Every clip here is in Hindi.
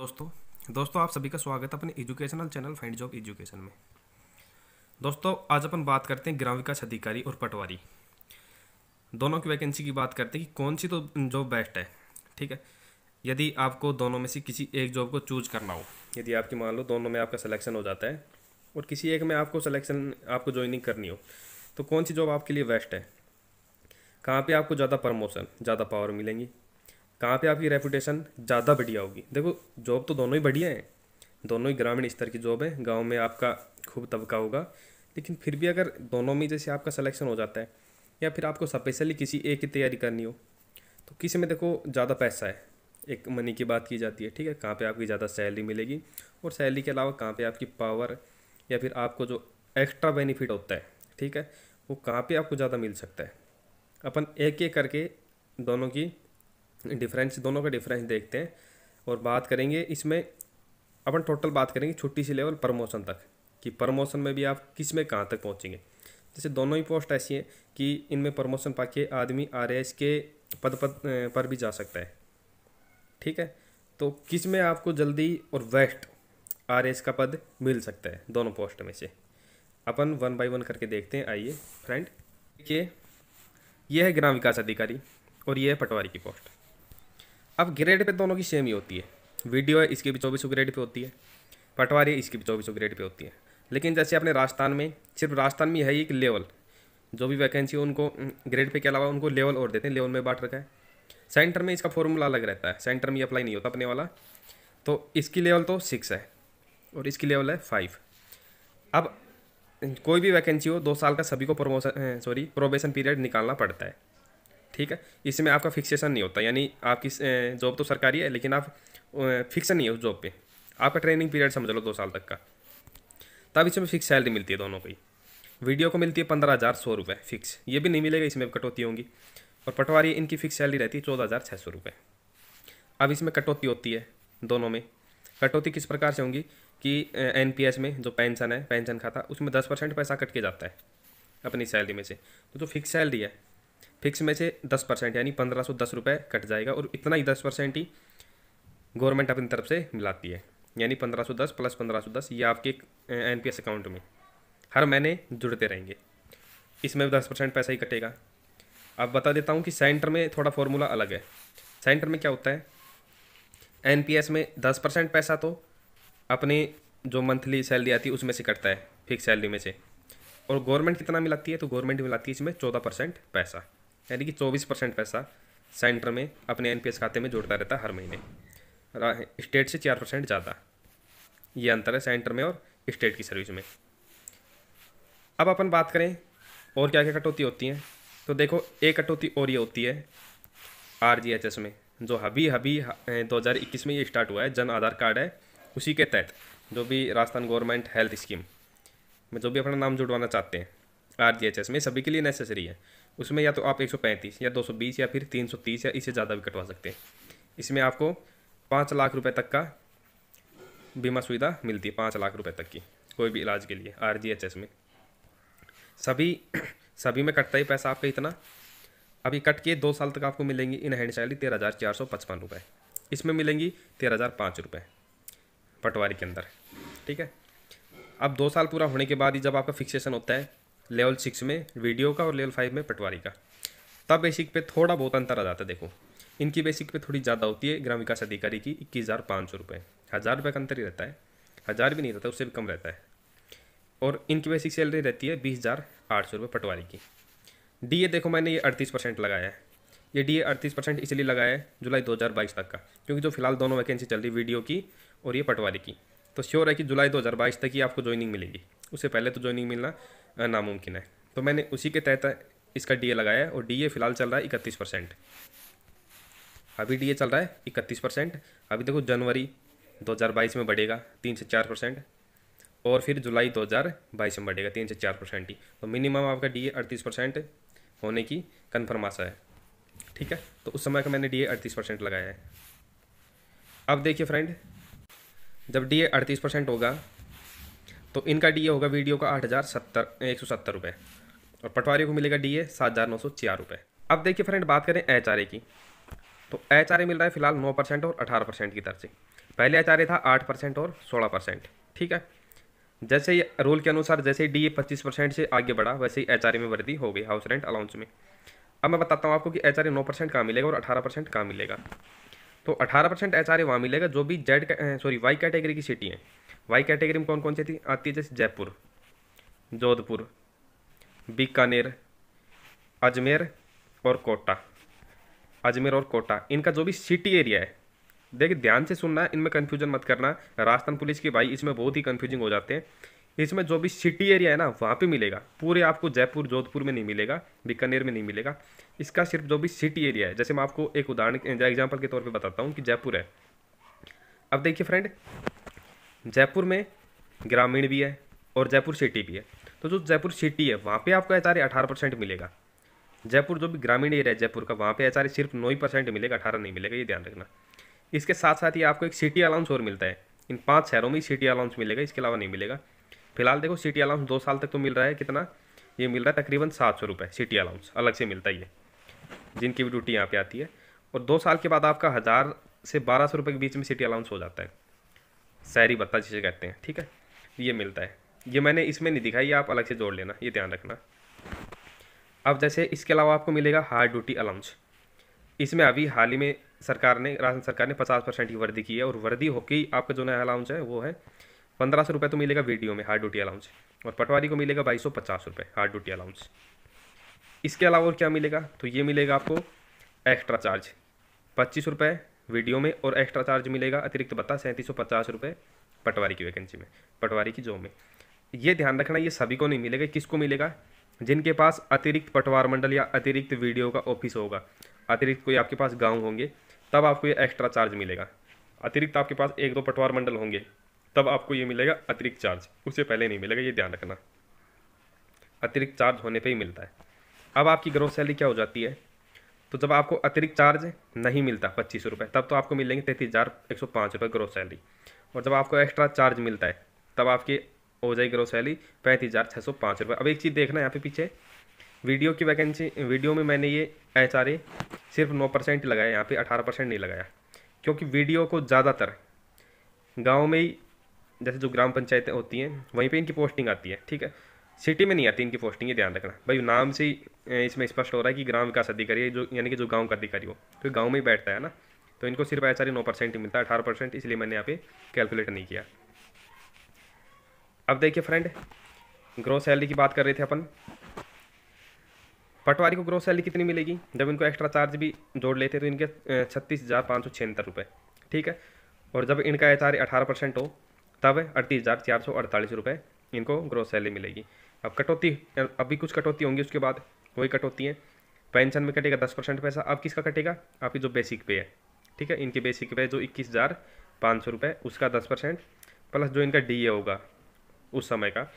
दोस्तों दोस्तों आप सभी का स्वागत है अपने educational channel find job education में दोस्तों आज अपन बात करते हैं ग्राम विकास अधिकारी और पटवारी दोनों की वैकेंसी की बात करते हैं कि कौन सी तो जॉब बेस्ट है ठीक है यदि आपको दोनों में से किसी एक जॉब को चूज करना हो यदि आपकी मान लो दोनों में आपका सलेक्शन हो जाता है और किसी एक में आपको सलेक्शन आपको ज्वाइनिंग करनी हो तो कौन सी जॉब आपके लिए बेस्ट है कहाँ पर आपको ज़्यादा प्रमोशन ज़्यादा पावर मिलेंगी कहाँ पे आपकी रेपुटेशन ज़्यादा बढ़िया होगी देखो जॉब तो दोनों ही बढ़िया हैं दोनों ही ग्रामीण स्तर की जॉब है गाँव में आपका खूब तबका होगा लेकिन फिर भी अगर दोनों में जैसे आपका सलेक्शन हो जाता है या फिर आपको स्पेशली किसी एक की तैयारी करनी हो तो किसी में देखो ज़्यादा पैसा है एक मनी की बात की जाती है ठीक है कहाँ पे आपकी ज़्यादा सैलरी मिलेगी और सैलरी के अलावा कहाँ पे आपकी पावर या फिर आपको जो एक्स्ट्रा बेनिफिट होता है ठीक है वो कहाँ पे आपको ज़्यादा मिल सकता है अपन एक एक करके दोनों की डिफरेंस दोनों का डिफरेंस देखते हैं और बात करेंगे इसमें अपन टोटल बात करेंगे छुट्टी से लेवल प्रमोशन तक कि प्रमोशन में भी आप किस में कहाँ तक पहुँचेंगे जैसे दोनों ही पोस्ट ऐसी हैं कि इनमें प्रमोशन के आदमी आर के पद पद पर भी जा सकता है ठीक है तो किस में आपको जल्दी और वेस्ट आर का पद मिल सकता है दोनों पोस्ट में से अपन वन बाय वन करके देखते हैं आइए फ्रेंड देखिए यह है ग्राम विकास अधिकारी और यह है पटवारी की पोस्ट अब ग्रेड पे दोनों की सेम ही होती है वीडियो इसकी भी चौबीसों ग्रेड पे होती है पटवारी इसकी भी चौबीसों ग्रेड पे होती है लेकिन जैसे अपने राजस्थान में सिर्फ राजस्थान में है ही एक लेवल जो भी वैकेंसी हो उनको ग्रेड पे के अलावा उनको लेवल और देते हैं लेवल में बांट रखा है सेंटर में इसका फॉर्मूला अलग रहता है सेंटर में अप्लाई नहीं होता अपने वाला तो इसकी लेवल तो सिक्स है और इसकी लेवल है फाइव अब कोई भी वैकेंसी हो दो साल का सभी को प्रमोशन सॉरी प्रोबेशन पीरियड निकालना पड़ता है ठीक है इसमें आपका फिक्सेशन नहीं होता यानी आपकी जॉब तो सरकारी है लेकिन आप फिक्सन नहीं है उस जॉब पर आपका ट्रेनिंग पीरियड समझ लो दो साल तक का तब इसमें फिक्स सैलरी मिलती है दोनों की वीडियो को मिलती है पंद्रह हज़ार सौ रुपये फिक्स ये भी नहीं मिलेगा इसमें कटौती होंगी और पटवारी इनकी फिक्स सैलरी रहती है चौदह हज़ार छः सौ रुपये अब इसमें कटौती होती है दोनों में कटौती किस प्रकार से होंगी कि एन में जो पेंशन है पेंशन खाता उसमें दस परसेंट पैसा कट के जाता है अपनी सैलरी में से तो जो फिक्स सैलरी है फिक्स में से दस परसेंट यानी पंद्रह सौ दस रुपये कट जाएगा और इतना ही दस परसेंट ही गवर्नमेंट अपनी तरफ से मिलाती है यानी पंद्रह सौ दस प्लस पंद्रह सौ दस ये आपके एन पी एस अकाउंट में हर महीने जुड़ते रहेंगे इसमें भी दस परसेंट पैसा ही कटेगा अब बता देता हूँ कि सेंटर में थोड़ा फॉर्मूला अलग है सेंटर में क्या होता है एन पी एस में दस परसेंट पैसा तो अपने जो मंथली सैलरी आती है उसमें से कटता है फिक्स सैलरी में से और गवर्नमेंट कितना मिलाती है तो गवर्नमेंट मिलाती है इसमें चौदह परसेंट पैसा यानी कि चौबीस परसेंट पैसा सेंटर में अपने एन खाते में जोड़ता रहता है हर महीने स्टेट से चार परसेंट ज़्यादा ये अंतर है सेंटर में और स्टेट की सर्विस में अब अपन बात करें और क्या क्या कटौती होती हैं तो देखो एक कटौती और ये होती है आर जी एच एस में जो अभी अभी दो हज़ार इक्कीस में ये स्टार्ट हुआ है जन आधार कार्ड है उसी के तहत जो भी राजस्थान गवर्नमेंट हेल्थ स्कीम में जो भी अपना नाम जुड़वाना चाहते हैं आर जी एच एस में सभी के लिए नेसेसरी है उसमें या तो आप 135 या 220 या फिर 330 या इससे ज़्यादा भी कटवा सकते हैं इसमें आपको पाँच लाख रुपए तक का बीमा सुविधा मिलती है पाँच लाख रुपए तक की कोई भी इलाज के लिए आर जी एच एस में सभी सभी में कटता ही पैसा आपका इतना अभी कट के दो साल तक आपको मिलेंगी इन हैंड सैलरी तेरह हज़ार चार सौ पचपन रुपये इसमें मिलेंगी तेरह हज़ार पाँच रुपये पटवारी के अंदर ठीक है अब दो साल पूरा होने के बाद ही जब आपका फिक्सेशन होता है लेवल सिक्स में वीडियो का और लेवल फाइव में पटवारी का तब बेसिक पे थोड़ा बहुत अंतर आ जाता है देखो इनकी बेसिक पे थोड़ी ज़्यादा होती है ग्राम विकास अधिकारी की इक्कीस हज़ार पाँच सौ रुपये हज़ार रुपये का अंतर ही रहता है हज़ार भी नहीं रहता उससे भी कम रहता है और इनकी बेसिक सैलरी रहती है बीस हज़ार आठ सौ रुपये पटवारी की डी ए देखो मैंने ये अड़तीस परसेंट लगाया है ये डी ए अड़तीस परसेंट इसलिए लगाया है जुलाई दो हज़ार बाईस तक का क्योंकि जो फिलहाल दोनों वैकेंसी चल रही वीडियो की और ये पटवारी की तो श्योर है कि जुलाई दो हज़ार बाईस तक ही आपको ज्वाइनिंग मिलेगी उससे पहले तो ज्वाइनिंग मिलना नामुमकिन है तो मैंने उसी के तहत इसका डी लगाया है और डी फिलहाल चल रहा है इकतीस परसेंट अभी डी चल रहा है इकतीस परसेंट अभी देखो जनवरी 2022 में बढ़ेगा तीन से चार परसेंट और फिर जुलाई 2022 में बढ़ेगा तीन से चार परसेंट ही तो मिनिमम आपका डी अड़तीस परसेंट होने की कन्फर्म आशा है ठीक है तो उस समय का मैंने डी अड़तीस परसेंट लगाया है अब देखिए फ्रेंड जब डी अड़तीस परसेंट होगा तो इनका डी ए होगा वीडियो का आठ हज़ार सत्तर एक सौ सत्तर रुपये और पटवारी को मिलेगा डी ए सात हज़ार नौ सौ चार रुपये अब देखिए फ्रेंड बात करें एच आर ए की तो एच आर ए मिल रहा है फिलहाल नौ परसेंट और अठारह परसेंट की तरफ से पहले एच आर ए था आठ परसेंट और सोलह परसेंट ठीक है जैसे रूल के अनुसार जैसे डी ए पच्चीस परसेंट से आगे बढ़ा वैसे ही एच आर ए में वृद्धि हो गई हाउस रेंट अलाउंस में अब मैं बताता हूँ आपको कि एच आर ए नौ परसेंट कहाँ मिलेगा और अठारह परसेंट कहाँ मिलेगा तो अठारह परसेंट एच आर ए वहाँ मिलेगा जो भी जेड सॉरी वाई कैटेगरी की सिटी है वाई कैटेगरी में कौन कौन सी थी आती है जैसे जयपुर जोधपुर बीकानेर अजमेर और कोटा अजमेर और कोटा इनका जो भी सिटी एरिया है देखिए ध्यान से सुनना इनमें कन्फ्यूजन मत करना राजस्थान पुलिस की भाई इसमें बहुत ही कन्फ्यूजिंग हो जाते हैं इसमें जो भी सिटी एरिया है ना वहाँ पे मिलेगा पूरे आपको जयपुर जोधपुर में नहीं मिलेगा बीकानेर में नहीं मिलेगा इसका सिर्फ जो भी सिटी एरिया है जैसे मैं आपको एक उदाहरण एग्जाम्पल के तौर पर बताता हूँ कि जयपुर है अब देखिए फ्रेंड जयपुर में ग्रामीण भी है और जयपुर सिटी भी है तो जो जयपुर सिटी है वहाँ पे आपको एच आर परसेंट मिलेगा जयपुर जो भी ग्रामीण एरिया है जयपुर का वहाँ पे एच सिर्फ नौ परसेंट मिलेगा अठारह नहीं मिलेगा ये ध्यान रखना इसके साथ साथ ही आपको एक सिटी अलाउंस और मिलता है इन पाँच शहरों में ही सिटी अलाउंस मिलेगा इसके अलावा नहीं मिलेगा फिलहाल देखो सिटी अलाउंस दो साल तक तो मिल रहा है कितना ये मिल रहा है तकरीबन सात सौ रुपये सिटी अलाउंस अलग से मिलता ही है जिनकी भी ड्यूटी यहाँ पर आती है और दो साल के बाद आपका हज़ार से बारह सौ रुपये के बीच में सिटी अलाउंस हो जाता है सैरी बत्ता जिसे कहते हैं ठीक है ये मिलता है ये मैंने इसमें नहीं दिखाई ये आप अलग से जोड़ लेना ये ध्यान रखना अब जैसे इसके अलावा आपको मिलेगा हार्ड ड्यूटी अलाउंस इसमें अभी हाल ही में सरकार ने राजस्थान सरकार ने पचास परसेंट की वृद्धि की है और वृद्धि होकर आपका जो नया अलाउंस है वो है पंद्रह सौ रुपये तो मिलेगा वीडियो में हार्ड ड्यूटी अलाउंस और पटवारी को मिलेगा बाईस सौ पचास रुपये हार्ड ड्यूटी अलाउंस इसके अलावा और क्या मिलेगा तो ये मिलेगा आपको एक्स्ट्रा चार्ज पच्चीस रुपये वीडियो में और एक्स्ट्रा चार्ज मिलेगा अतिरिक्त बता सैंतीस सौ पचास रुपये पटवारी की वैकेंसी में पटवारी की जॉब में ये ध्यान रखना ये सभी को नहीं मिलेगा किसको मिलेगा जिनके पास अतिरिक्त पटवार मंडल या अतिरिक्त वीडियो का ऑफिस होगा अतिरिक्त कोई आपके पास गाँव होंगे तब आपको ये एक्स्ट्रा चार्ज मिलेगा अतिरिक्त आपके पास एक दो पटवार मंडल होंगे तब आपको ये मिलेगा अतिरिक्त चार्ज उससे पहले नहीं मिलेगा ये ध्यान रखना अतिरिक्त चार्ज होने पर ही मिलता है अब आपकी ग्रोथ सैलरी क्या हो जाती है तो जब आपको अतिरिक्त चार्ज नहीं मिलता पच्चीस रुपये तब तो आपको मिलेंगे तैंतीस हज़ार एक सौ पाँच रुपये ग्रोथ सैलरी और जब आपको एक्स्ट्रा चार्ज मिलता है तब आपकी हो जाएगी ग्रोथ सैलरी पैंतीस हज़ार छः सौ पाँच रुपये अब एक चीज़ देखना यहाँ पे पीछे वीडियो की वैकेंसी वीडियो में मैंने ये एच आर ए सिर्फ नौ परसेंट लगाया यहाँ पर अठारह परसेंट नहीं लगाया क्योंकि वीडियो को ज़्यादातर गाँव में ही जैसे जो ग्राम पंचायतें होती हैं वहीं पर इनकी पोस्टिंग आती है ठीक है सिटी में नहीं आती इनकी पोस्टिंग ये ध्यान रखना भाई नाम से ही इसमें स्पष्ट हो रहा है कि ग्राम विकास अधिकारी जो यानी कि जो गांव का अधिकारी हो तो गांव में ही बैठता है ना तो इनको सिर्फ एच आर नौ परसेंट ही मिलता है अठारह परसेंट इसलिए मैंने यहाँ पे कैलकुलेट नहीं किया अब देखिए फ्रेंड ग्रोथ सैलरी की बात कर रहे थे अपन पटवारी को ग्रोथ सैलरी कितनी मिलेगी जब इनको एक्स्ट्रा चार्ज भी जोड़ लेते तो इनके छत्तीस हज़ार पाँच सौ छिहत्तर रुपये ठीक है और जब इनका एच आर अठारह परसेंट हो तब अड़तीस हज़ार चार सौ अड़तालीस रुपये इनको ग्रोथ सैलरी मिलेगी अब कटौती अभी कुछ कटौती होंगी उसके बाद वही कटौती है पेंशन में कटेगा दस परसेंट पैसा अब किसका कटेगा आपकी जो बेसिक पे है ठीक है इनकी बेसिक पे जो इक्कीस हज़ार पाँच सौ रुपये उसका दस परसेंट प्लस जो इनका डी होगा उस समय का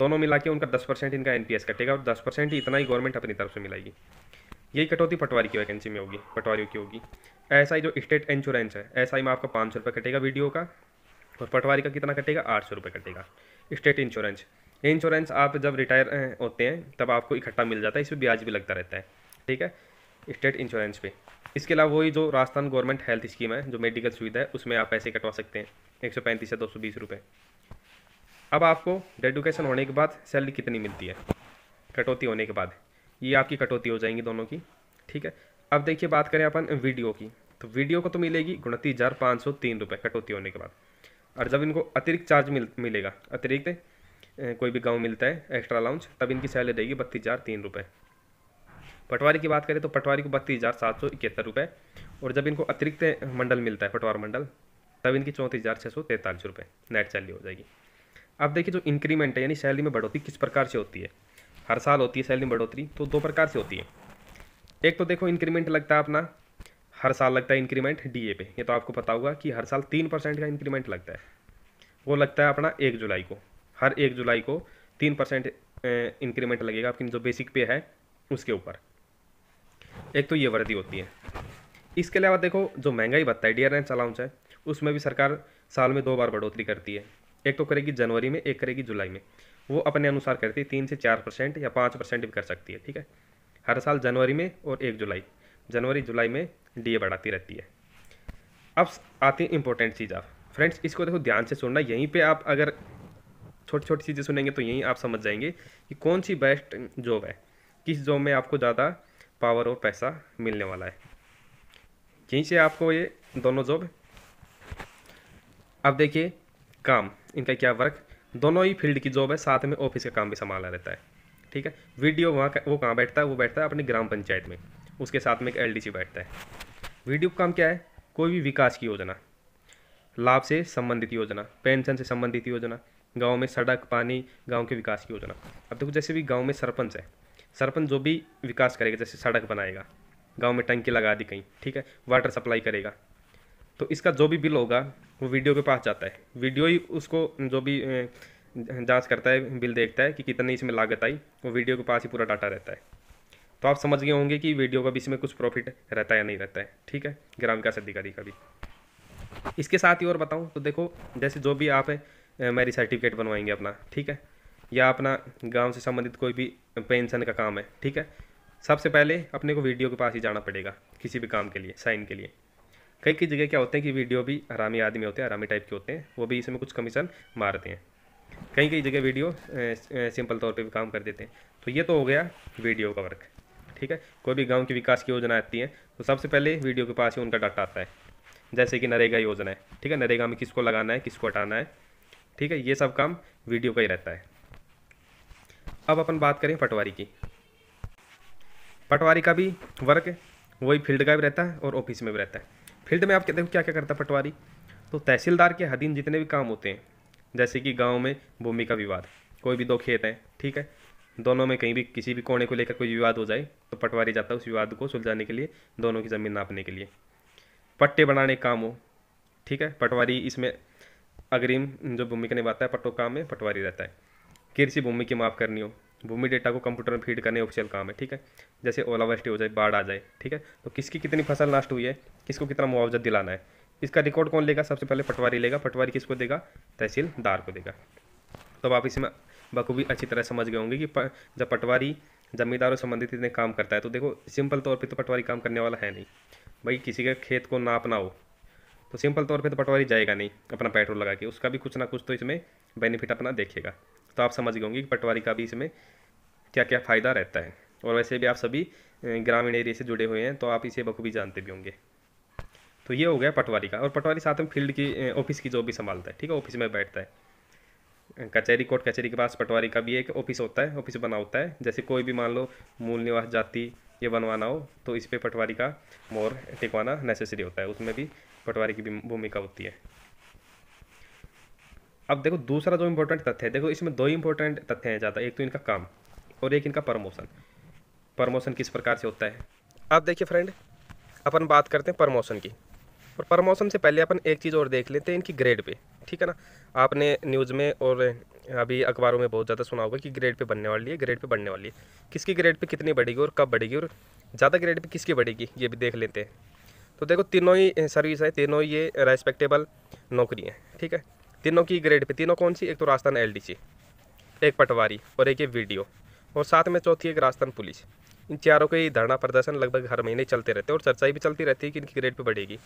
दोनों मिला के उनका दस परसेंट इनका एन कटेगा और दस परसेंट इतना ही गवर्नमेंट अपनी तरफ से मिलाएगी यही कटौती पटवारी की वैकेंसी में होगी पटवारियों की होगी एस जो स्टेट इंश्योरेंस है एस में आपका पाँच सौ रुपये कटेगा वीडियो का और पटवारी का कितना कटेगा आठ सौ रुपये कटेगा स्टेट इंश्योरेंस ये इंश्योरेंस आप जब रिटायर होते हैं तब आपको इकट्ठा मिल जाता है इसमें ब्याज भी लगता रहता है ठीक है स्टेट इंश्योरेंस पे इसके अलावा वही जो राजस्थान गवर्नमेंट हेल्थ स्कीम है जो मेडिकल सुविधा है उसमें आप पैसे कटवा सकते हैं एक सौ पैंतीस या दो सौ बीस रुपये अब आपको डेडुकेशन होने के बाद सैलरी कितनी मिलती है कटौती होने के बाद ये आपकी कटौती हो जाएंगी दोनों की ठीक है अब देखिए बात करें अपन वीडियो की तो वीडियो को तो मिलेगी उनतीस हज़ार पाँच सौ तीन रुपये कटौती होने के बाद और जब इनको अतिरिक्त चार्ज मिल मिलेगा अतिरिक्त कोई भी गाँव मिलता है एक्स्ट्रा लाउंज तब इनकी सैलरी रहेगी बत्तीस हज़ार तीन रुपये पटवारी की बात करें तो पटवारी को बत्तीस हज़ार सात सौ इकहत्तर रुपये और जब इनको अतिरिक्त मंडल मिलता है पटवार मंडल तब इनकी चौंतीस हज़ार छः सौ तैंतालीस रुपये नेट सैलरी हो जाएगी अब देखिए जो इंक्रीमेंट है यानी सैलरी में बढ़ोतरी किस प्रकार से होती है हर साल होती है सैलरी में बढ़ोतरी तो दो प्रकार से होती है एक तो देखो इंक्रीमेंट लगता है अपना हर साल लगता है इंक्रीमेंट डीए पे ये तो आपको पता होगा कि हर साल तीन परसेंट का इंक्रीमेंट लगता है वो लगता है अपना एक जुलाई को हर एक जुलाई को तीन परसेंट इंक्रीमेंट लगेगा आपकी जो बेसिक पे है उसके ऊपर एक तो ये वृद्धि होती है इसके अलावा देखो जो महंगाई भत्ता है डी एन अलाउंस है उसमें भी सरकार साल में दो बार बढ़ोतरी करती है एक तो करेगी जनवरी में एक करेगी जुलाई में वो अपने अनुसार करती है तीन से चार परसेंट या पाँच परसेंट भी कर सकती है ठीक है हर साल जनवरी में और एक जुलाई जनवरी जुलाई में डी बढ़ाती रहती है अब आती है इंपॉर्टेंट चीज़ आप फ्रेंड्स इसको देखो ध्यान से सुनना यहीं पे आप अगर छोटी छोटी चीज़ें सुनेंगे तो यहीं आप समझ जाएंगे कि कौन सी बेस्ट जॉब है किस जॉब में आपको ज़्यादा पावर और पैसा मिलने वाला है यहीं से आपको ये दोनों जॉब अब देखिए काम इनका क्या वर्क दोनों ही फील्ड की जॉब है साथ में ऑफिस का काम भी संभाला रहता है ठीक है वीडियो वहाँ का वो कहाँ बैठता है वो बैठता है अपनी ग्राम पंचायत में उसके साथ में एक एल बैठता है वीडियो काम क्या है कोई भी विकास की योजना लाभ से संबंधित योजना पेंशन से संबंधित योजना गांव में सड़क पानी गांव के विकास की योजना अब देखो जैसे भी गांव में सरपंच है सरपंच जो भी विकास करेगा जैसे सड़क बनाएगा गांव में टंकी लगा दी कहीं ठीक है वाटर सप्लाई करेगा तो इसका जो भी बिल होगा वो वीडियो के पास जाता है वीडियो ही उसको जो भी जांच करता है बिल देखता है कि कितनी इसमें लागत आई वो वीडियो के पास ही पूरा डाटा रहता है तो आप समझ गए होंगे कि वीडियो का भी इसमें कुछ प्रॉफिट रहता है या नहीं रहता है ठीक है ग्राम विकास अधिकारी का भी इसके साथ ही और बताऊँ तो देखो जैसे जो भी आप मैरिज सर्टिफिकेट बनवाएंगे अपना ठीक है या अपना गांव से संबंधित कोई भी पेंशन का काम है ठीक है सबसे पहले अपने को वीडियो के पास ही जाना पड़ेगा किसी भी काम के लिए साइन के लिए कई कई जगह क्या होते हैं कि वीडियो भी हरामी आदमी होते हैं हरामी टाइप के होते हैं वो भी इसमें कुछ कमीशन मारते हैं कई कई जगह वीडियो ए, ए, सिंपल तौर पे भी काम कर देते हैं तो ये तो हो गया वीडियो का वर्क ठीक है कोई भी गाँव के विकास की योजना आती है तो सबसे पहले वीडियो के पास ही उनका डाटा आता है जैसे कि नरेगा योजना है ठीक है नरेगा में किसको लगाना है किसको हटाना है ठीक है ये सब काम वीडियो का ही रहता है अब अपन बात करें पटवारी की पटवारी का भी वर्क है वही फील्ड का भी रहता है और ऑफिस में भी रहता है फील्ड में आप कहते हो क्या क्या करता है पटवारी तो तहसीलदार के अधीन जितने भी काम होते हैं जैसे कि गाँव में भूमि का विवाद कोई भी दो खेत हैं ठीक है दोनों में कहीं भी किसी भी कोने को लेकर कोई विवाद हो जाए तो पटवारी जाता है उस विवाद को सुलझाने के लिए दोनों की ज़मीन नापने के लिए पट्टे बनाने काम हो ठीक है पटवारी इसमें अग्रिम जो भूमिका निभाता है पट्टों काम में पटवारी रहता है कृषि भूमि की माफ़ करनी हो भूमि डेटा को कंप्यूटर में फीड करने ऑफिशियल काम है ठीक है जैसे ओलावृष्टि हो जाए बाढ़ आ जाए ठीक है तो किसकी कितनी फसल नष्ट हुई है किसको कितना मुआवजा दिलाना है इसका रिकॉर्ड कौन लेगा सबसे पहले पटवारी लेगा पटवारी किसको देगा तहसीलदार को देगा तो आप इसमें बखूबी अच्छी तरह समझ गए होंगे कि प, जब पटवारी जमींदारों संबंधित इतने काम करता है तो देखो सिंपल तौर पे तो पटवारी काम करने वाला है नहीं भाई किसी के खेत को नापना हो तो सिंपल तौर पे तो पटवारी जाएगा नहीं अपना पेट्रोल लगा के उसका भी कुछ ना कुछ तो इसमें बेनिफिट अपना देखेगा तो आप समझ गए होंगे कि पटवारी का भी इसमें क्या क्या फ़ायदा रहता है और वैसे भी आप सभी ग्रामीण एरिया से जुड़े हुए हैं तो आप इसे बखूबी जानते भी होंगे तो ये हो गया पटवारी का और पटवारी साथ में फील्ड की ऑफिस की जॉब भी संभालता है ठीक है ऑफिस में बैठता है कचहरी कोर्ट कचहरी के पास पटवारी का भी एक ऑफिस होता है ऑफिस बना होता है जैसे कोई भी मान लो मूल निवास जाति ये बनवाना हो तो इस पर पटवारी का मोर टिकवाना नेसेसरी होता है उसमें भी पटवारी की भूमिका होती है अब देखो दूसरा जो इम्पोर्टेंट तथ्य है देखो इसमें दो इम्पोर्टेंट तथ्य हैं ज़्यादा एक तो इनका काम और एक इनका प्रमोशन प्रमोशन किस प्रकार से होता है अब देखिए फ्रेंड अपन बात करते हैं प्रमोशन की और प्रमोशन से पहले अपन एक चीज़ और देख लेते हैं इनकी ग्रेड पे ठीक है ना आपने न्यूज़ में और अभी अखबारों में बहुत ज़्यादा सुना होगा कि ग्रेड पे बनने वाली है ग्रेड पे बढ़ने वाली है किसकी ग्रेड पे कितनी बढ़ेगी और कब बढ़ेगी और ज़्यादा ग्रेड पे किसकी बढ़ेगी ये भी देख लेते हैं तो देखो तीनों ही सर्विस है तीनों ही ये रेस्पेक्टेबल नौकरी हैं ठीक है तीनों की ग्रेड पर तीनों कौन सी एक तो राजस्थान एल एक पटवारी और एक ये वीडियो और साथ में चौथी एक राजस्थान पुलिस इन चारों के धरना प्रदर्शन लगभग हर महीने चलते रहते हैं और चर्चाएँ भी चलती रहती है कि इनकी ग्रेड पर बढ़ेगी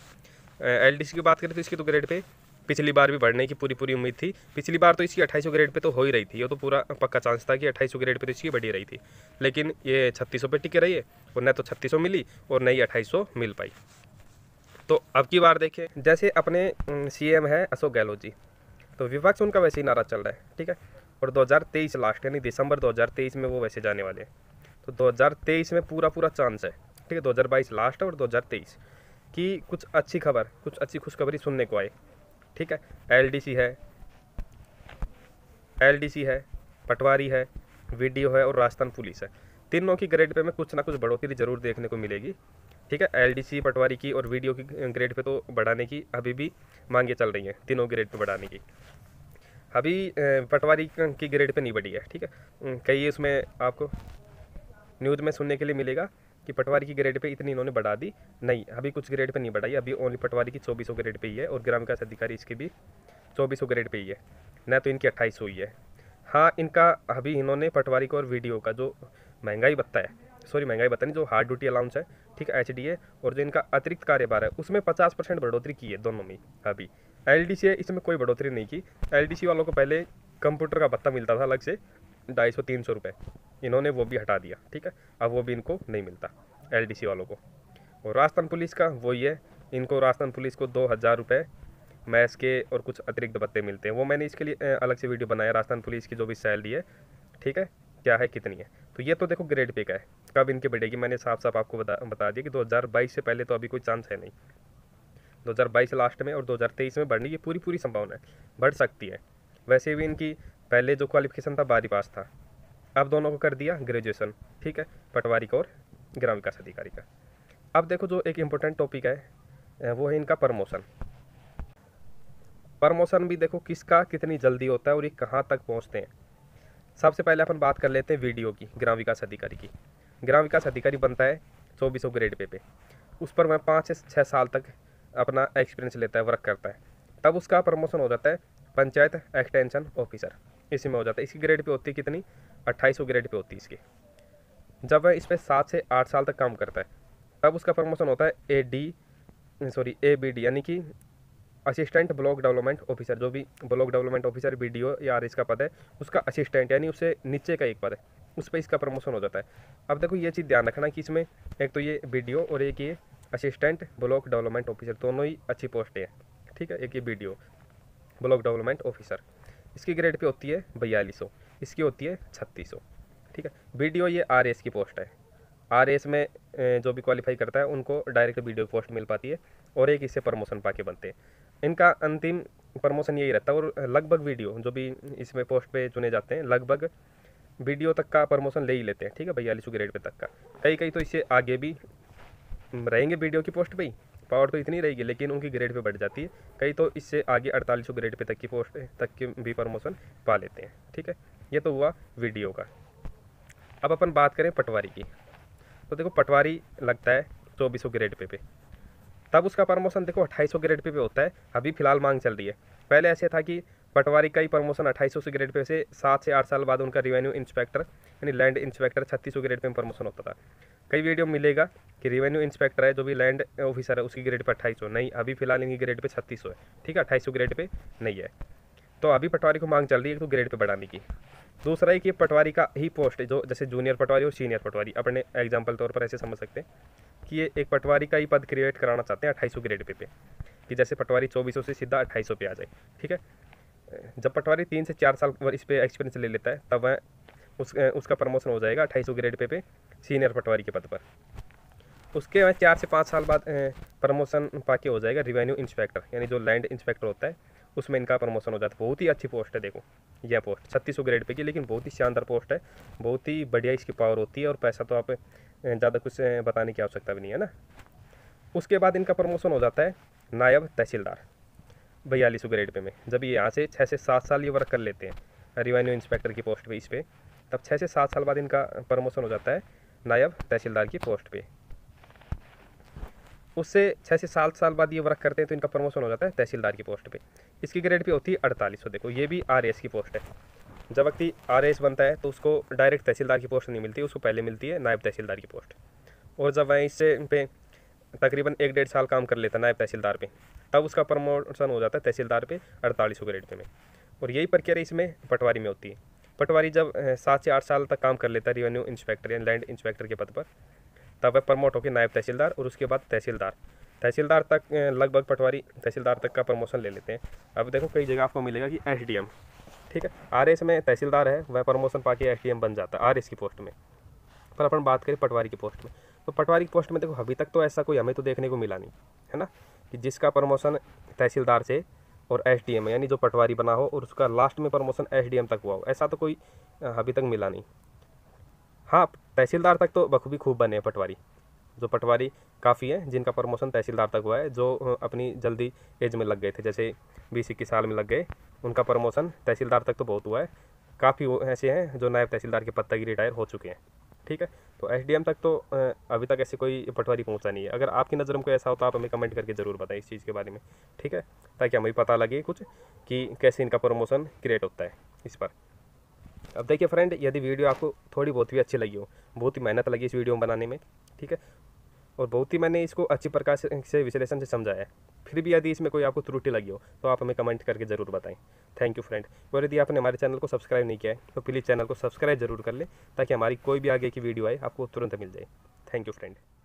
एल की बात करें तो इसकी तो ग्रेड पर पिछली बार भी बढ़ने की पूरी पूरी उम्मीद थी पिछली बार तो इसकी अट्ठाईस ग्रेड पर तो हो ही रही थी ये तो पूरा पक्का चांस था कि अट्ठाईस ग्रेड पर तो इसकी बढ़ी रही थी लेकिन ये छत्तीस पर टिके रही है और न तो छत्तीस मिली और न ही अट्ठाईस मिल पाई तो अब की बार देखिए जैसे अपने एम है अशोक गहलोत जी तो विपक्ष उनका वैसे ही नारा चल रहा है ठीक है और तेईस लास्ट यानी दिसंबर तेईस में वो वैसे जाने वाले हैं तो 2023 में पूरा पूरा चांस है ठीक है 2022 लास्ट है और 2023 की कुछ अच्छी खबर कुछ अच्छी खुशखबरी सुनने को आए ठीक है एलडीसी है एलडीसी है पटवारी है वीडियो है और राजस्थान पुलिस है तीनों की ग्रेड पे में कुछ ना कुछ बढ़ोतरी ज़रूर देखने को मिलेगी ठीक है एलडीसी पटवारी की और वीडियो की ग्रेड पे तो बढ़ाने की अभी भी मांगे चल रही हैं तीनों ग्रेड पे बढ़ाने की अभी पटवारी की ग्रेड पे नहीं बढ़ी है ठीक है कई उसमें आपको न्यूज़ में सुनने के लिए मिलेगा कि पटवारी की ग्रेड पे इतनी इन्होंने बढ़ा दी नहीं अभी कुछ ग्रेड पे नहीं बढ़ाई अभी ओनली पटवारी की चौबीसों ग्रेड पे ही है और ग्राम विकास अधिकारी इसकी भी चौबीस ग्रेड पे ही है न तो इनकी अट्ठाईस हुई है हाँ इनका अभी इन्होंने पटवारी को और वीडियो का जो महंगाई बत्ता है सॉरी महंगाई बत्ता नहीं जो हार्ड ड्यूटी अलाउंस है ठीक है एच है और जो इनका अतिरिक्त कार्यभार है उसमें पचास परसेंट बढ़ोतरी की है दोनों में अभी एल है इसमें कोई बढ़ोतरी नहीं की एल वालों को पहले कंप्यूटर का भत्ता मिलता था अलग से ढाई सौ तीन सौ रुपये इन्होंने वो भी हटा दिया ठीक है अब वो भी इनको नहीं मिलता एल वालों को और राजस्थान पुलिस का वही है इनको राजस्थान पुलिस को दो हज़ार रुपये मैस के और कुछ अतिरिक्त भत्ते मिलते हैं वो मैंने इसके लिए अलग से वीडियो बनाया राजस्थान पुलिस की जो भी सैलरी है ठीक है क्या है कितनी है तो ये तो देखो ग्रेड पे का है कब इनके बढ़ेगी मैंने साफ साफ आपको बता बता दिया कि 2022 से पहले तो अभी कोई चांस है नहीं 2022 लास्ट में और 2023 में बढ़ने की पूरी पूरी संभावना है बढ़ सकती है वैसे भी इनकी पहले जो क्वालिफिकेशन था बारी पास था अब दोनों को कर दिया ग्रेजुएशन ठीक है पटवारी का और ग्राम विकास अधिकारी का अब देखो जो एक इम्पोर्टेंट टॉपिक है वो है इनका प्रमोशन प्रमोशन भी देखो किसका कितनी जल्दी होता है और ये कहाँ तक पहुँचते हैं सबसे पहले अपन बात कर लेते हैं वीडियो की ग्राम विकास अधिकारी की ग्राम विकास अधिकारी बनता है चौबीसों ग्रेड पे पे उस पर मैं पाँच से छः साल तक अपना एक्सपीरियंस लेता है वर्क करता है तब उसका प्रमोशन हो जाता है पंचायत एक्सटेंशन ऑफिसर इसी में हो जाता है इसकी ग्रेड पे होती है कितनी अट्ठाईस ग्रेड पे होती है इसकी जब वह इस पर सात से आठ साल तक काम करता है तब उसका प्रमोशन होता है A D sorry A B D यानी कि असिस्टेंट ब्लॉक डेवलपमेंट ऑफिसर जो भी block development officer B D O या आर इसका पद है उसका असिस्टेंट यानी उससे नीचे का एक पद है उस पर इसका प्रमोशन हो जाता है अब देखो ये चीज़ ध्यान रखना कि इसमें एक तो ये बी डी ओ और एक ये असिस्टेंट ब्लॉक डेवलपमेंट ऑफिसर दोनों ही अच्छी पोस्टें हैं ठीक है एक ये B D O block development officer इसकी ग्रेड पे होती है बयालीस इसकी होती है छत्तीस ठीक है बी ये आर की पोस्ट है आर में जो भी क्वालिफाई करता है उनको डायरेक्ट वीडियो पोस्ट मिल पाती है और एक इससे प्रमोशन पाके बनते हैं इनका अंतिम प्रमोशन यही रहता है और लगभग वीडियो जो भी इसमें पोस्ट पे चुने जाते हैं लगभग वीडियो तक का प्रमोशन ले ही लेते हैं ठीक है बयालीस ग्रेड पे तक का कई कई तो इससे आगे भी रहेंगे वीडियो की पोस्ट पर ही पावर तो इतनी रहेगी लेकिन उनकी ग्रेड पे बढ़ जाती है कई तो इससे आगे अड़तालीसों ग्रेड पे तक की पोस्ट तक की भी प्रमोशन पा लेते हैं ठीक है ये तो हुआ वीडियो का अब अपन बात करें पटवारी की तो देखो पटवारी लगता है चौबीसों ग्रेड पे पे तब उसका प्रमोशन देखो अट्ठाईस ग्रेड पे पे होता है अभी फ़िलहाल मांग चल रही है पहले ऐसे था कि पटवारी का ही प्रमोशन अट्ठाईस सौ ग्रेड पे से सात से आठ साल बाद उनका रेवेन्यू इंस्पेक्टर यानी लैंड इंस्पेक्टर छत्तीस सौ ग्रेड पे प्रमोशन होता था कई वीडियो मिलेगा कि रेवेन्यू इंस्पेक्टर है जो भी लैंड ऑफिसर है उसकी ग्रेड पर अट्ठाईस नहीं अभी फिलहाल इनकी ग्रेड पर छत्तीस है ठीक है अट्ठाईस ग्रेड पर नहीं है तो अभी पटवारी को मांग चल रही है तो ग्रेड पे बढ़ाने की दूसरा है कि पटवारी का ही पोस्ट जो जैसे जूनियर पटवारी और सीनियर पटवारी अपने एग्जाम्पल तौर पर ऐसे समझ सकते हैं कि ये एक पटवारी का ही पद क्रिएट कराना चाहते हैं अट्ठाईस ग्रेड पे पे कि जैसे पटवारी चौबीसों से सीधा अट्ठाईस पे आ जाए ठीक है जब पटवारी तीन से चार साल इस पर एक्सपीरियंस ले लेता है तब वह उस उसका प्रमोशन हो जाएगा अट्ठाईस ग्रेड पे पे सीनियर पटवारी के पद पर उसके बाद चार से पाँच साल बाद प्रमोशन पाके हो जाएगा रिवेन्यू इंस्पेक्टर यानी जो लैंड इंस्पेक्टर होता है उसमें इनका प्रमोशन हो जाता है बहुत ही अच्छी पोस्ट है देखो यह पोस्ट छत्तीस ग्रेड पे की लेकिन बहुत ही शानदार पोस्ट है बहुत ही बढ़िया इसकी पावर होती है और पैसा तो आप ज़्यादा कुछ बताने की आवश्यकता भी नहीं है ना उसके बाद इनका प्रमोशन हो जाता है नायब तहसीलदार बयालीस ग्रेड पे में जब ये यहाँ से छः से सात साल ये वर्क कर लेते हैं रिवेन्यू इंस्पेक्टर की पोस्ट पर इस पर तब छः से सात साल बाद इनका प्रमोशन हो जाता है नायब तहसीलदार की पोस्ट पे उससे छः से सात साल बाद ये वर्क करते हैं तो इनका प्रमोशन हो जाता है तहसीलदार की पोस्ट पे इसकी ग्रेड भी होती है अड़तालीस सौ देखो ये भी आर की पोस्ट है जब व्यक्ति आर बनता है तो उसको डायरेक्ट तहसीलदार की पोस्ट नहीं मिलती उसको पहले मिलती है नायब तहसीलदार की पोस्ट और जब वहीं से पे तकरीबन एक डेढ़ साल काम कर लेता है नायब तहसीलदार पे तब उसका प्रमोशन हो जाता है तहसीलदार पे अड़तालीस सौ ग्रेड पे में और यही प्रक्रिया इसमें पटवारी में होती है पटवारी जब सात से आठ साल तक काम कर लेता है रेवेन्यू इंस्पेक्टर या लैंड इंस्पेक्टर के पद पर तब वह प्रमोट होकर नायब तहसीलदार और उसके बाद तहसीलदार तहसीलदार तक लगभग पटवारी तहसीलदार तक का प्रमोशन ले लेते हैं अब देखो कई जगह आपको मिलेगा कि एस ठीक है आर एस में तहसीलदार है वह प्रमोशन पाके एस बन जाता है आर एस की पोस्ट में पर अपन बात करें पटवारी की पोस्ट में तो पटवारी की पोस्ट में देखो अभी तक तो ऐसा कोई हमें तो देखने को मिला नहीं है ना कि जिसका प्रमोशन तहसीलदार से और एस डी एम यानी जो पटवारी बना हो और उसका लास्ट में प्रमोशन एस डी एम तक हुआ हो ऐसा तो कोई अभी तक मिला नहीं हाँ तहसीलदार तक तो बखूबी खूब बने हैं पटवारी जो पटवारी काफ़ी हैं जिनका प्रमोशन तहसीलदार तक हुआ है जो अपनी जल्दी एज में लग गए थे जैसे बीस इक्कीस साल में लग गए उनका प्रमोशन तहसीलदार तक तो बहुत हुआ है काफ़ी ऐसे हैं जो नायब तहसीलदार के पद तक रिटायर हो चुके हैं ठीक है तो एस तक तो अभी तक ऐसी कोई पटवारी पहुंचा नहीं है अगर आपकी नज़र में कोई ऐसा हो तो आप हमें कमेंट करके ज़रूर बताएं इस चीज़ के बारे में ठीक है ताकि हमें पता लगे कुछ कि कैसे इनका प्रमोशन क्रिएट होता है इस पर अब देखिए फ्रेंड यदि वीडियो आपको थोड़ी बहुत भी अच्छी लगी हो बहुत ही मेहनत लगी इस वीडियो में बनाने में ठीक है और बहुत ही मैंने इसको अच्छी प्रकार से विश्लेषण से समझाया है फिर भी यदि इसमें कोई आपको त्रुटि लगी हो तो आप हमें कमेंट करके ज़रूर बताएं थैंक यू फ्रेंड और यदि आपने हमारे चैनल को सब्सक्राइब नहीं किया है तो प्लीज़ चैनल को सब्सक्राइब जरूर कर लें ताकि हमारी कोई भी आगे की वीडियो आए आपको तुरंत मिल जाए थैंक यू फ्रेंड